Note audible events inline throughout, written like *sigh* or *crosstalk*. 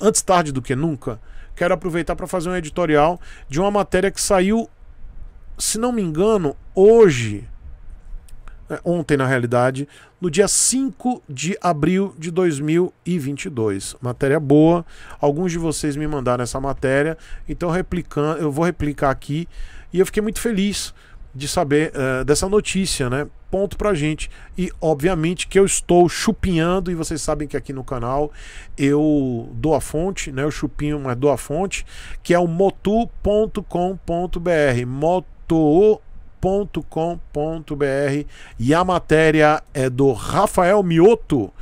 antes tarde do que nunca, quero aproveitar para fazer um editorial de uma matéria que saiu, se não me engano, hoje, é, ontem na realidade, no dia 5 de abril de 2022. Matéria boa, alguns de vocês me mandaram essa matéria, então replicando, eu vou replicar aqui e eu fiquei muito feliz de saber uh, dessa notícia, né? Ponto pra gente. E obviamente que eu estou chupinhando, e vocês sabem que aqui no canal eu dou a fonte, né? Eu chupinho, mas dou a fonte, que é o motu.com.br. motu.com.br. E a matéria é do Rafael Mioto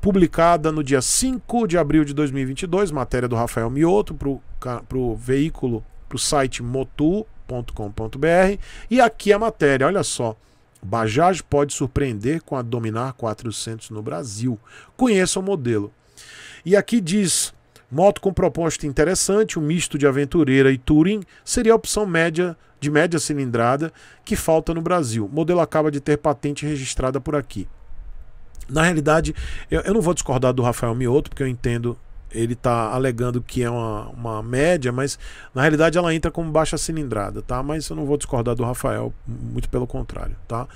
publicada no dia 5 de abril de 2022, matéria do Rafael Mioto para o veículo, para o site Motu, bajaj.com.br. E aqui a matéria, olha só. Bajaj pode surpreender com a Dominar 400 no Brasil. Conheça o modelo. E aqui diz: moto com proposta interessante, um misto de aventureira e touring seria a opção média de média cilindrada que falta no Brasil. O modelo acaba de ter patente registrada por aqui. Na realidade, eu, eu não vou discordar do Rafael Mioto, porque eu entendo ele está alegando que é uma, uma média, mas na realidade ela entra como baixa cilindrada, tá? Mas eu não vou discordar do Rafael, muito pelo contrário, tá?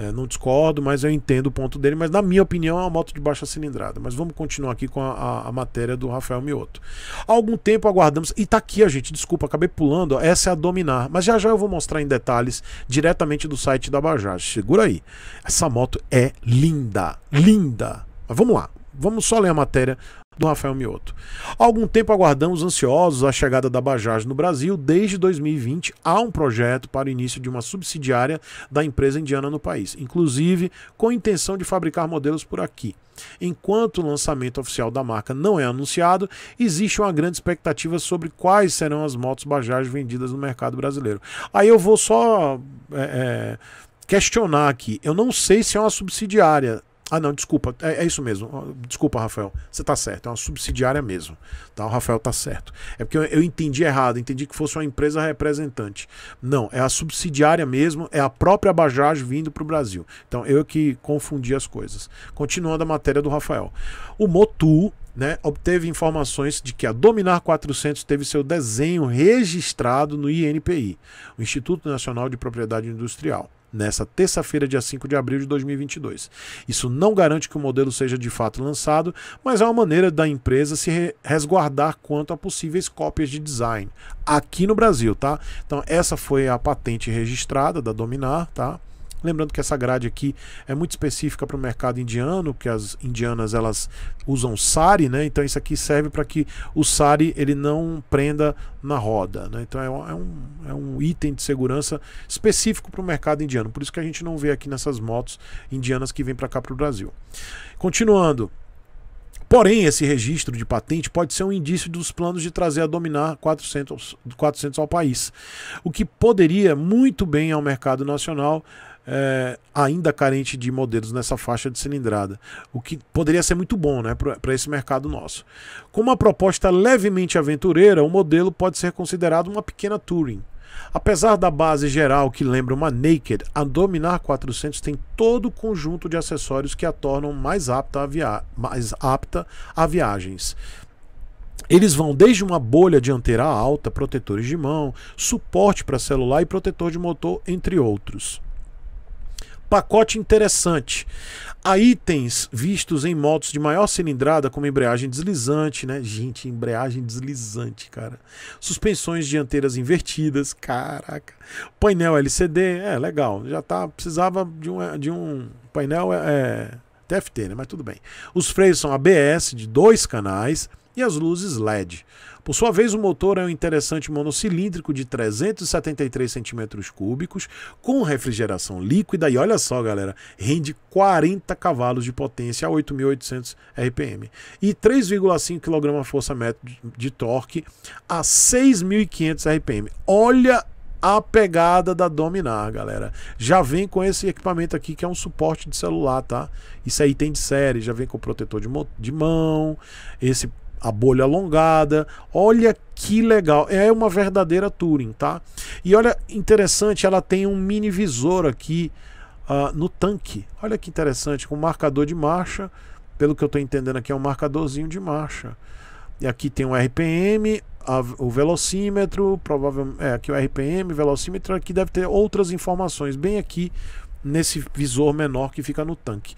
É, não discordo, mas eu entendo o ponto dele, mas na minha opinião é uma moto de baixa cilindrada. Mas vamos continuar aqui com a, a, a matéria do Rafael Mioto. Há algum tempo aguardamos. E tá aqui, a gente, desculpa, acabei pulando. Ó, essa é a Dominar. Mas já já eu vou mostrar em detalhes diretamente do site da Bajaj. Segura aí. Essa moto é linda. Linda. Mas vamos lá. Vamos só ler a matéria do Rafael Mioto. Há algum tempo aguardamos ansiosos a chegada da Bajaj no Brasil. Desde 2020 há um projeto para o início de uma subsidiária da empresa indiana no país, inclusive com intenção de fabricar modelos por aqui. Enquanto o lançamento oficial da marca não é anunciado, existe uma grande expectativa sobre quais serão as motos Bajaj vendidas no mercado brasileiro. Aí eu vou só é, é, questionar aqui. Eu não sei se é uma subsidiária. Ah, não, desculpa, é, é, isso mesmo. Desculpa, Rafael, você está certo, é uma subsidiária mesmo. Tá? O Rafael está certo. É porque eu, eu, entendi errado, entendi que fosse uma empresa representante. Não, é a subsidiária mesmo, é a própria Bajaj vindo para o Brasil. Então eu que confundi as coisas. Continuando a matéria do Rafael. O Motul né, obteve informações de que a Dominar 400 teve seu desenho registrado no INPI, o Instituto Nacional de Propriedade Industrial nessa terça-feira, dia 5 de abril de 2022. Isso não garante que o modelo seja de fato lançado, mas é uma maneira da empresa se resguardar quanto a possíveis cópias de design aqui no Brasil, tá? Então essa foi a patente registrada da Dominar, tá? Lembrando que essa grade aqui é muito específica para o mercado indiano, que as indianas elas usam sari, né? Então isso aqui serve para que o sari ele não prenda na roda, né? Então é um, é um é item de segurança específico para o mercado indiano. Por isso que a gente não vê aqui nessas motos indianas que vêm para cá para o Brasil. Continuando, Porém, esse registro de patente pode ser um indício dos planos de trazer a dominar 400, 400 ao país, o que poderia muito bem ao mercado nacional é, ainda carente de modelos nessa faixa de cilindrada, o que poderia ser muito bom né, para esse mercado nosso. Com uma proposta levemente aventureira, o modelo pode ser considerado uma pequena Touring. Apesar da base geral que lembra uma Naked, a Dominar 400 tem todo o conjunto de acessórios que a tornam mais apta a, via mais apta a viagens. Eles vão desde uma bolha dianteira alta, protetores de mão, suporte para celular e protetor de motor, entre outros pacote interessante. Há itens vistos em motos de maior cilindrada, como embreagem deslizante, né? Gente, embreagem deslizante, cara. Suspensões dianteiras invertidas, caraca. Painel LCD, é legal. Já tá, precisava de um, de um painel é, TFT, é, né? Mas tudo bem. Os freios são ABS de dois canais e as luzes LED. Por sua vez, o motor é um interessante monocilíndrico de 373 cm3 com refrigeração líquida e olha só, galera, rende 40 cavalos de potência a 8.800 RPM e 3,5 kgfm de torque a 6.500 RPM. Olha a pegada da Dominar, galera. Já vem com esse equipamento aqui que é um suporte de celular, tá? Isso aí tem de série, já vem com protetor de, de mão, esse a bolha alongada. Olha que legal. É uma verdadeira Touring, tá? E olha, interessante, ela tem um mini visor aqui uh, no tanque. Olha que interessante, com marcador de marcha. Pelo que eu estou entendendo aqui, é um marcadorzinho de marcha. E aqui tem o um RPM, a, o velocímetro, provavelmente é aqui o RPM, velocímetro, aqui deve ter outras informações bem aqui nesse visor menor que fica no tanque.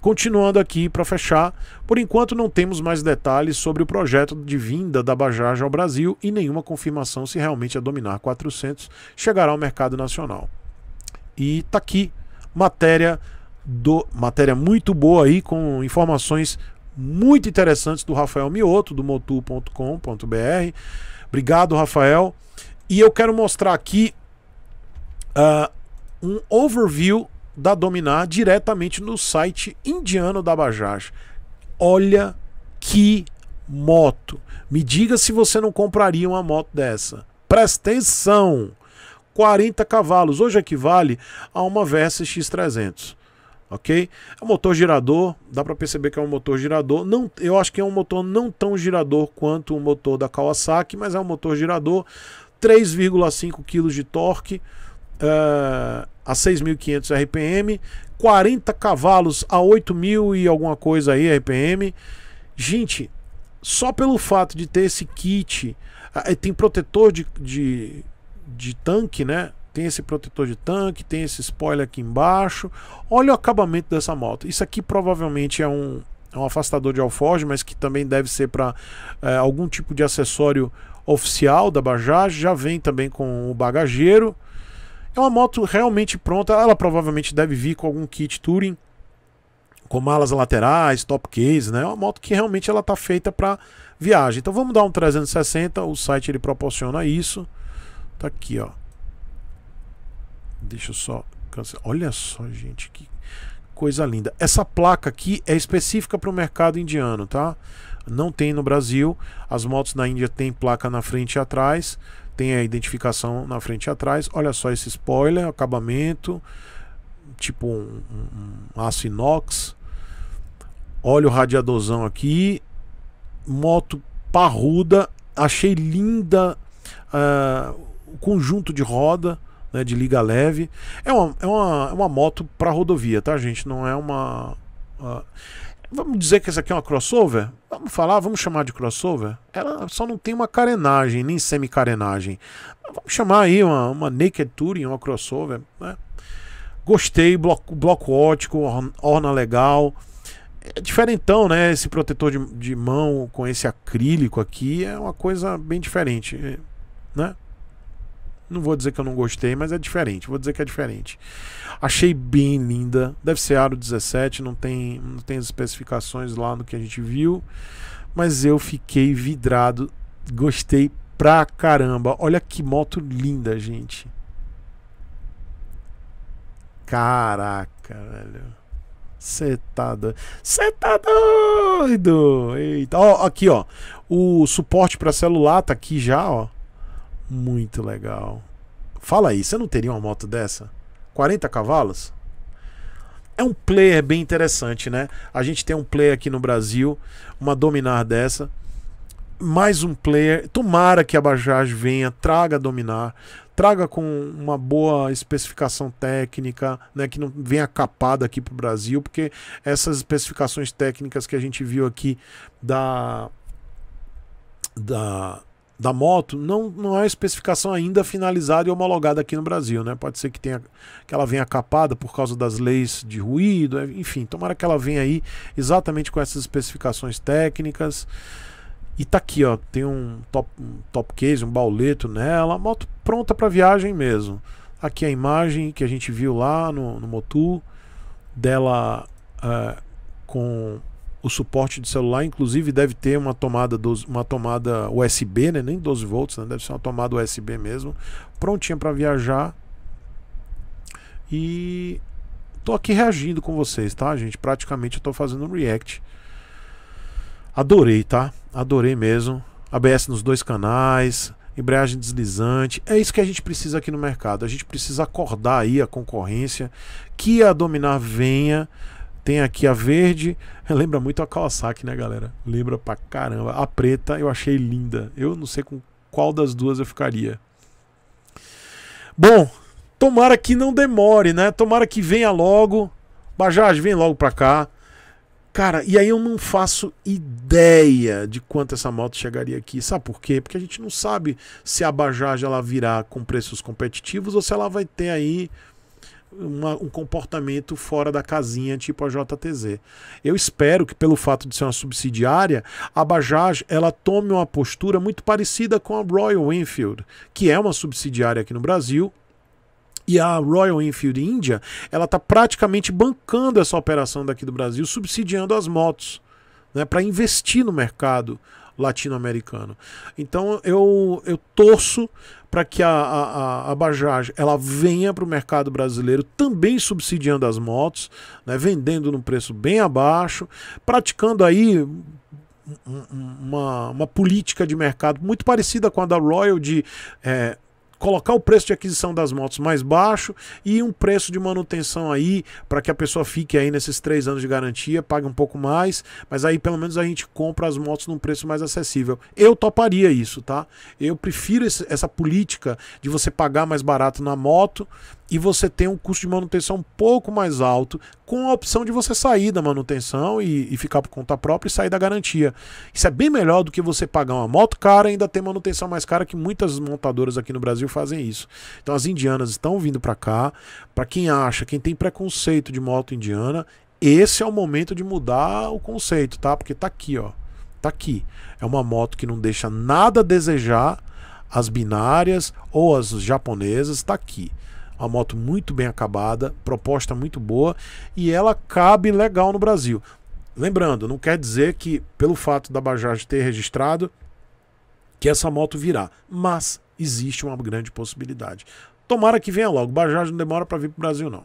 Continuando aqui para fechar, por enquanto não temos mais detalhes sobre o projeto de vinda da Bajaj ao Brasil e nenhuma confirmação se realmente a Dominar 400 chegará ao mercado nacional. E tá aqui matéria do matéria muito boa aí com informações muito interessantes do Rafael Mioto do motu.com.br. Obrigado, Rafael. E eu quero mostrar aqui uh, um overview da Dominar diretamente no site indiano da Bajaj. Olha que moto. Me diga se você não compraria uma moto dessa. Presta atenção. 40 cavalos, hoje equivale a uma Versa X300 ok? É um motor girador, dá para perceber que é um motor girador. Não, eu acho que é um motor não tão girador quanto o motor da Kawasaki, mas é um motor girador. 3,5 kg de torque. Uh, a 6.500 RPM, 40 cavalos a 8.000 e alguma coisa aí RPM. Gente, só pelo fato de ter esse kit, tem protetor de, de, de tanque, né? Tem esse protetor de tanque, tem esse spoiler aqui embaixo. Olha o acabamento dessa moto. Isso aqui provavelmente é um, é um afastador de alforge, mas que também deve ser para é, algum tipo de acessório oficial da Bajaj. Já vem também com o bagageiro. É uma moto realmente pronta. Ela provavelmente deve vir com algum kit touring, com malas laterais, top case, né? É uma moto que realmente ela tá feita para viagem. Então vamos dar um 360. O site ele proporciona isso. Tá aqui, ó. Deixa eu só cancelar. Olha só, gente, que coisa linda. Essa placa aqui é específica para o mercado indiano, tá? Não tem no Brasil. As motos na Índia têm placa na frente e atrás tem a identificação na frente e atrás. Olha só esse spoiler, acabamento, tipo um, um, um aço inox. Olha o radiadorzão aqui. Moto parruda. Achei linda uh, o conjunto de roda. Né, de liga leve. É uma, é uma, é uma moto para rodovia, tá, gente? Não é uma. Ah, Vamos dizer que essa aqui é uma crossover? Vamos falar, vamos chamar de crossover? Ela só não tem uma carenagem, nem semi-carenagem. Vamos chamar aí uma, uma Naked Touring, uma crossover. Né? Gostei, bloco, bloco ótico, orna legal. É diferentão, né? Esse protetor de, de mão com esse acrílico aqui é uma coisa bem diferente, né? Não vou dizer que eu não gostei, mas é diferente. Vou dizer que é diferente. Achei bem linda. Deve ser aro 17, não tem, não tem as especificações lá no que a gente viu. Mas eu fiquei vidrado. Gostei pra caramba. Olha que moto linda, gente. Caraca, velho. Você tá doido. Você tá doido. Eita. Ó, aqui, ó. O suporte para celular tá aqui já, ó. Muito legal. Fala aí, você não teria uma moto dessa? 40 cavalos? É um player bem interessante, né? A gente tem um player aqui no Brasil, uma Dominar dessa. Mais um player. Tomara que a Bajaj venha, traga Dominar, traga com uma boa especificação técnica, né? Que não venha capada aqui para o Brasil, porque essas especificações técnicas que a gente viu aqui da. da da moto não, não é especificação ainda finalizada e homologada aqui no Brasil, né? Pode ser que tenha que ela venha capada por causa das leis de ruído, é, enfim, tomara que ela venha aí exatamente com essas especificações técnicas. E tá aqui, ó, tem um top, um top case, um bauleto nela, moto pronta para viagem mesmo. Aqui a imagem que a gente viu lá no, no Motu dela uh, com o suporte de celular, inclusive deve ter uma tomada 12, uma tomada USB, né? nem 12 volts, né? deve ser uma tomada USB mesmo, prontinha para viajar. E tô aqui reagindo com vocês, tá, gente? Praticamente eu tô fazendo um react. Adorei, tá? Adorei mesmo. ABS nos dois canais, embreagem deslizante. É isso que a gente precisa aqui no mercado. A gente precisa acordar aí a concorrência, que a dominar venha tem aqui a verde, *laughs* lembra muito a Kawasaki, né, galera? Lembra pra caramba. A preta eu achei linda. Eu não sei com qual das duas eu ficaria. Bom, tomara que não demore, né? Tomara que venha logo. Bajaj, vem logo pra cá. Cara, e aí eu não faço ideia de quanto essa moto chegaria aqui. Sabe por quê? Porque a gente não sabe se a Bajaj ela virá com preços competitivos ou se ela vai ter aí uma, um comportamento fora da casinha, tipo a JTZ. Eu espero que, pelo fato de ser uma subsidiária, a Bajaj ela tome uma postura muito parecida com a Royal Enfield, que é uma subsidiária aqui no Brasil, e a Royal Enfield India, ela está praticamente bancando essa operação daqui do Brasil, subsidiando as motos, né, para investir no mercado, latino-americano. Então eu, eu torço para que a, a, a Bajaj ela venha para o mercado brasileiro também subsidiando as motos, né, vendendo num preço bem abaixo, praticando aí uma, uma política de mercado muito parecida com a da Royal de é, colocar o preço de aquisição das motos mais baixo e um preço de manutenção aí para que a pessoa fique aí nesses três anos de garantia, pague um pouco mais, mas aí pelo menos a gente compra as motos num preço mais acessível. Eu toparia isso, tá? Eu prefiro esse, essa política de você pagar mais barato na moto e você tem um custo de manutenção um pouco mais alto, com a opção de você sair da manutenção e, e, ficar por conta própria e sair da garantia. Isso é bem melhor do que você pagar uma moto cara e ainda ter manutenção mais cara que muitas montadoras aqui no Brasil fazem isso. Então as indianas estão vindo para cá. Para quem acha, quem tem preconceito de moto indiana, esse é o momento de mudar o conceito, tá? Porque tá aqui, ó. Tá aqui. É uma moto que não deixa nada a desejar as binárias ou as japonesas, tá aqui. Uma moto muito bem acabada, proposta muito boa e ela cabe legal no Brasil. Lembrando, não quer dizer que pelo fato da Bajaj ter registrado que essa moto virá, mas existe uma grande possibilidade. Tomara que venha logo. Bajaj não demora para vir para o Brasil, não.